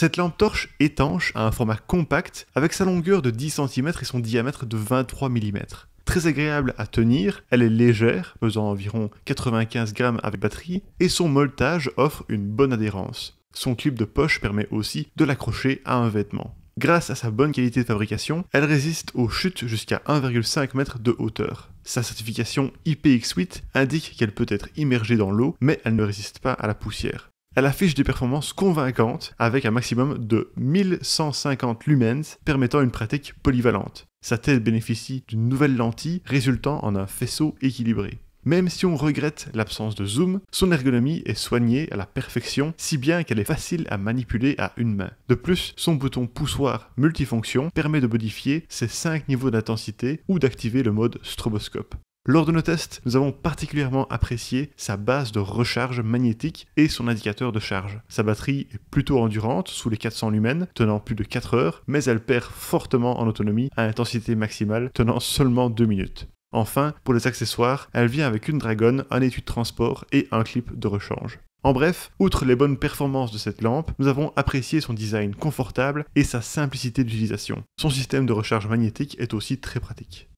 Cette lampe torche étanche a un format compact avec sa longueur de 10 cm et son diamètre de 23 mm. Très agréable à tenir, elle est légère, pesant environ 95 g avec batterie, et son moltage offre une bonne adhérence. Son clip de poche permet aussi de l'accrocher à un vêtement. Grâce à sa bonne qualité de fabrication, elle résiste aux chutes jusqu'à 1,5 m de hauteur. Sa certification IPX8 indique qu'elle peut être immergée dans l'eau, mais elle ne résiste pas à la poussière. Elle affiche des performances convaincantes avec un maximum de 1150 lumens permettant une pratique polyvalente. Sa tête bénéficie d'une nouvelle lentille résultant en un faisceau équilibré. Même si on regrette l'absence de zoom, son ergonomie est soignée à la perfection, si bien qu'elle est facile à manipuler à une main. De plus, son bouton poussoir multifonction permet de modifier ses 5 niveaux d'intensité ou d'activer le mode stroboscope. Lors de nos tests, nous avons particulièrement apprécié sa base de recharge magnétique et son indicateur de charge. Sa batterie est plutôt endurante, sous les 400 lumens, tenant plus de 4 heures, mais elle perd fortement en autonomie à intensité maximale, tenant seulement 2 minutes. Enfin, pour les accessoires, elle vient avec une dragonne, un étui de transport et un clip de rechange. En bref, outre les bonnes performances de cette lampe, nous avons apprécié son design confortable et sa simplicité d'utilisation. Son système de recharge magnétique est aussi très pratique.